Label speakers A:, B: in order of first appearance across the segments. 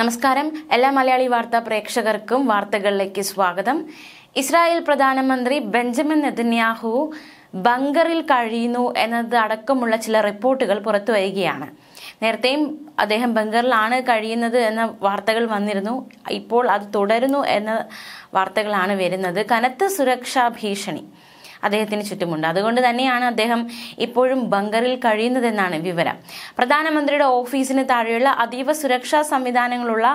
A: നമസ്കാരം എല്ലാ മലയാളി വാർത്താ പ്രേക്ഷകർക്കും വാർത്തകളിലേക്ക് സ്വാഗതം ഇസ്രായേൽ പ്രധാനമന്ത്രി ബെഞ്ചമിൻ നെതന്യാഹു ബങ്കറിൽ കഴിയുന്നു എന്നത് അടക്കമുള്ള ചില റിപ്പോർട്ടുകൾ പുറത്തു വരികയാണ് നേരത്തെയും അദ്ദേഹം ബംഗറിലാണ് കഴിയുന്നത് എന്ന വാർത്തകൾ വന്നിരുന്നു ഇപ്പോൾ അത് തുടരുന്നു എന്ന വാർത്തകളാണ് വരുന്നത് കനത്ത സുരക്ഷാ ഭീഷണി അദ്ദേഹത്തിന് ചുറ്റുമുണ്ട് അതുകൊണ്ട് തന്നെയാണ് അദ്ദേഹം ഇപ്പോഴും ബങ്കറിൽ കഴിയുന്നതെന്നാണ് വിവരം പ്രധാനമന്ത്രിയുടെ ഓഫീസിന് താഴെയുള്ള അതീവ സുരക്ഷാ സംവിധാനങ്ങളുള്ള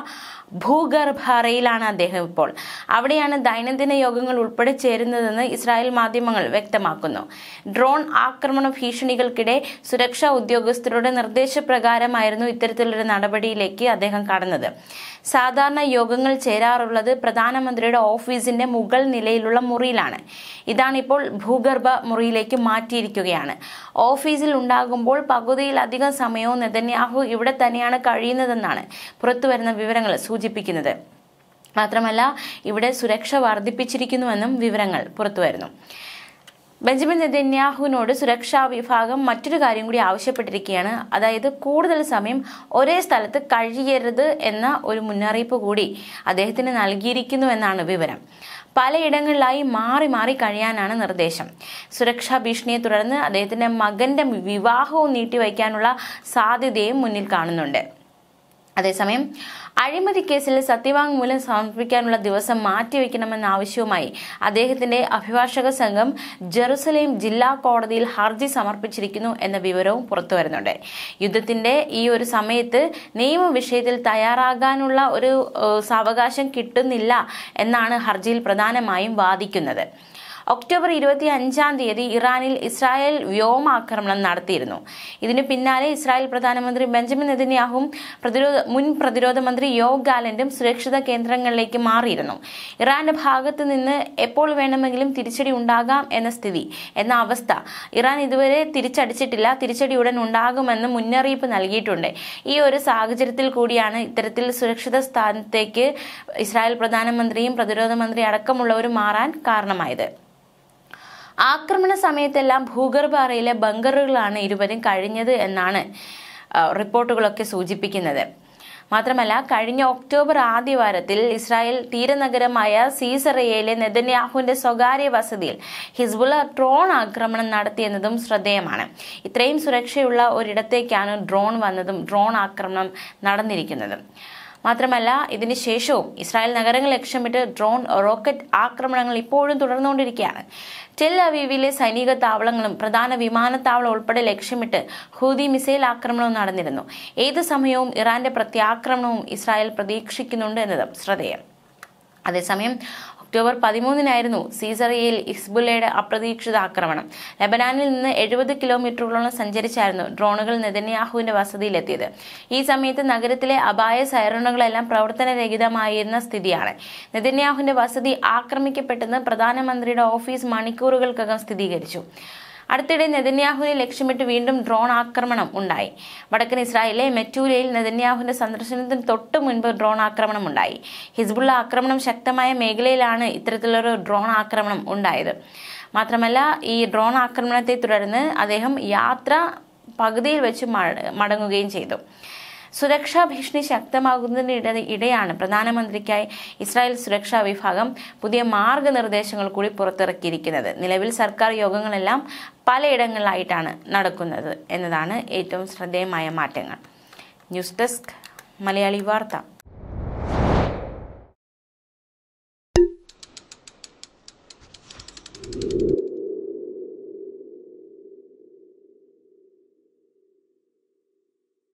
A: ഭൂഗർഭ അറയിലാണ് അദ്ദേഹം ഇപ്പോൾ അവിടെയാണ് ദൈനംദിന യോഗങ്ങൾ ഉൾപ്പെടെ ചേരുന്നതെന്ന് ഇസ്രായേൽ മാധ്യമങ്ങൾ വ്യക്തമാക്കുന്നു ഡ്രോൺ ആക്രമണ ഭീഷണികൾക്കിടെ സുരക്ഷാ ഉദ്യോഗസ്ഥരുടെ നിർദ്ദേശപ്രകാരമായിരുന്നു ഇത്തരത്തിലൊരു നടപടിയിലേക്ക് അദ്ദേഹം കടന്നത് സാധാരണ യോഗങ്ങൾ ചേരാറുള്ളത് പ്രധാനമന്ത്രിയുടെ ഓഫീസിന്റെ മുകൾ നിലയിലുള്ള മുറിയിലാണ് ഇതാണിപ്പോൾ ഭൂഗർഭ മുറിയിലേക്ക് മാറ്റിയിരിക്കുകയാണ് ഓഫീസിൽ ഉണ്ടാകുമ്പോൾ പകുതിയിലധികം സമയവും നെതന്യാഹു ഇവിടെ തന്നെയാണ് കഴിയുന്നതെന്നാണ് പുറത്തുവരുന്ന വിവരങ്ങൾ സൂചിപ്പിക്കുന്നത് മാത്രമല്ല ഇവിടെ സുരക്ഷ വർദ്ധിപ്പിച്ചിരിക്കുന്നുവെന്നും വിവരങ്ങൾ പുറത്തുവരുന്നു ബെഞ്ചമിൻ നെതന്യാഹുവിനോട് സുരക്ഷാ വിഭാഗം മറ്റൊരു കാര്യം കൂടി ആവശ്യപ്പെട്ടിരിക്കുകയാണ് അതായത് കൂടുതൽ സമയം ഒരേ സ്ഥലത്ത് കഴിയരുത് എന്ന ഒരു മുന്നറിയിപ്പ് കൂടി അദ്ദേഹത്തിന് നൽകിയിരിക്കുന്നു എന്നാണ് വിവരം പലയിടങ്ങളിലായി മാറി മാറി കഴിയാനാണ് നിർദ്ദേശം സുരക്ഷാ ഭീഷണിയെ തുടർന്ന് അദ്ദേഹത്തിന്റെ മകന്റെ വിവാഹവും നീട്ടിവയ്ക്കാനുള്ള സാധ്യതയും മുന്നിൽ കാണുന്നുണ്ട് അതേസമയം അഴിമതി കേസിൽ സത്യവാങ്മൂലം സമർപ്പിക്കാനുള്ള ദിവസം മാറ്റിവെക്കണമെന്ന ആവശ്യവുമായി അദ്ദേഹത്തിന്റെ അഭിഭാഷക സംഘം ജെറുസലേം ജില്ലാ കോടതിയിൽ ഹർജി സമർപ്പിച്ചിരിക്കുന്നു എന്ന വിവരവും പുറത്തുവരുന്നുണ്ട് യുദ്ധത്തിന്റെ ഈ ഒരു സമയത്ത് നിയമ വിഷയത്തിൽ തയ്യാറാകാനുള്ള ഒരു സാവകാശം കിട്ടുന്നില്ല എന്നാണ് ഹർജിയിൽ പ്രധാനമായും വാദിക്കുന്നത് ഒക്ടോബർ ഇരുപത്തി അഞ്ചാം തീയതി ഇറാനിൽ ഇസ്രായേൽ വ്യോമാക്രമണം നടത്തിയിരുന്നു ഇതിന് പിന്നാലെ ഇസ്രായേൽ പ്രധാനമന്ത്രി ബെഞ്ചമിൻ നെതന്യാഹും പ്രതിരോധ മുൻ പ്രതിരോധ മന്ത്രി യോ ഗാലൻഡും സുരക്ഷിത കേന്ദ്രങ്ങളിലേക്ക് മാറിയിരുന്നു ഇറാന്റെ ഭാഗത്ത് നിന്ന് എപ്പോൾ വേണമെങ്കിലും തിരിച്ചടി ഉണ്ടാകാം എന്ന സ്ഥിതി എന്ന അവസ്ഥ ഇറാൻ ഇതുവരെ തിരിച്ചടിച്ചിട്ടില്ല തിരിച്ചടി ഉടൻ ഉണ്ടാകുമെന്ന് മുന്നറിയിപ്പ് നൽകിയിട്ടുണ്ട് ഈ ഒരു സാഹചര്യത്തിൽ കൂടിയാണ് ഇത്തരത്തിൽ സുരക്ഷിത സ്ഥാനത്തേക്ക് ഇസ്രായേൽ പ്രധാനമന്ത്രിയും പ്രതിരോധ മന്ത്രി അടക്കമുള്ളവരും മാറാൻ കാരണമായത് ആക്രമണ സമയത്തെല്ലാം ഭൂഗർഭ അറയിലെ ബങ്കറുകളാണ് ഇരുവരും കഴിഞ്ഞത് എന്നാണ് റിപ്പോർട്ടുകളൊക്കെ സൂചിപ്പിക്കുന്നത് മാത്രമല്ല കഴിഞ്ഞ ഒക്ടോബർ ആദ്യവാരത്തിൽ ഇസ്രായേൽ തീരനഗരമായ സീസറയയിലെ നെതന്യാഹുവിന്റെ സ്വകാര്യ വസതിയിൽ ഹിസ്ബുള്ള ഡ്രോൺ ആക്രമണം നടത്തിയെന്നതും ശ്രദ്ധേയമാണ് ഇത്രയും സുരക്ഷയുള്ള ഒരിടത്തേക്കാണ് ഡ്രോൺ വന്നതും ഡ്രോൺ ആക്രമണം നടന്നിരിക്കുന്നതും മാത്രമല്ല ഇതിനു ശേഷവും ഇസ്രായേൽ നഗരങ്ങൾ ലക്ഷ്യമിട്ട് ഡ്രോൺ റോക്കറ്റ് ആക്രമണങ്ങൾ ഇപ്പോഴും തുടർന്നുകൊണ്ടിരിക്കുകയാണ് ടെൽ അവീവിലെ സൈനിക താവളങ്ങളും പ്രധാന വിമാനത്താവളം ഉൾപ്പെടെ ലക്ഷ്യമിട്ട് ഹൂതി മിസൈൽ ആക്രമണവും നടന്നിരുന്നു ഏത് സമയവും ഇറാന്റെ പ്രത്യാക്രമണവും ഇസ്രായേൽ പ്രതീക്ഷിക്കുന്നുണ്ട് എന്നതും ശ്രദ്ധേയം അതേസമയം ഒക്ടോബർ പതിമൂന്നിനായിരുന്നു സീസറിയയിൽ ഇസ്ബുലയുടെ അപ്രതീക്ഷിത ആക്രമണം ലബനാനിൽ നിന്ന് എഴുപത് കിലോമീറ്ററുകളോളം സഞ്ചരിച്ചായിരുന്നു ഡ്രോണുകൾ നെതന്യാഹുവിന്റെ വസതിയിലെത്തിയത് ഈ സമയത്ത് നഗരത്തിലെ അപായ സൈറണുകളെല്ലാം പ്രവർത്തനരഹിതമായിരുന്ന സ്ഥിതിയാണ് നെതന്യാഹുവിന്റെ വസതി ആക്രമിക്കപ്പെട്ടെന്ന് പ്രധാനമന്ത്രിയുടെ ഓഫീസ് മണിക്കൂറുകൾക്കകം സ്ഥിരീകരിച്ചു അടുത്തിടെ നെതന്യാഹുവിനെ ലക്ഷ്യമിട്ട് വീണ്ടും ഡ്രോൺ ആക്രമണം ഉണ്ടായി വടക്കൻ ഇസ്രായേലിലെ മെറ്റൂരയിൽ നെതന്യാഹുവിന്റെ സന്ദർശനത്തിന് തൊട്ടു മുൻപ് ഡ്രോൺ ആക്രമണം ഉണ്ടായി ഹിസ്ബുള്ള ആക്രമണം ശക്തമായ മേഖലയിലാണ് ഇത്തരത്തിലൊരു ഡ്രോൺ ആക്രമണം ഉണ്ടായത് മാത്രമല്ല ഈ ഡ്രോൺ ആക്രമണത്തെ തുടർന്ന് അദ്ദേഹം യാത്ര പകുതിയിൽ വെച്ച് മടങ്ങുകയും ചെയ്തു സുരക്ഷാ ഭീഷണി ശക്തമാകുന്നതിന് ഇടയാണ് പ്രധാനമന്ത്രിക്കായി ഇസ്രായേൽ സുരക്ഷാ വിഭാഗം പുതിയ മാർഗനിർദ്ദേശങ്ങൾ കൂടി പുറത്തിറക്കിയിരിക്കുന്നത് നിലവിൽ സർക്കാർ യോഗങ്ങളെല്ലാം പലയിടങ്ങളിലായിട്ടാണ് നടക്കുന്നത് എന്നതാണ് ഏറ്റവും ശ്രദ്ധേയമായ മാറ്റങ്ങൾ ന്യൂസ് ഡെസ്ക് മലയാളി വാർത്ത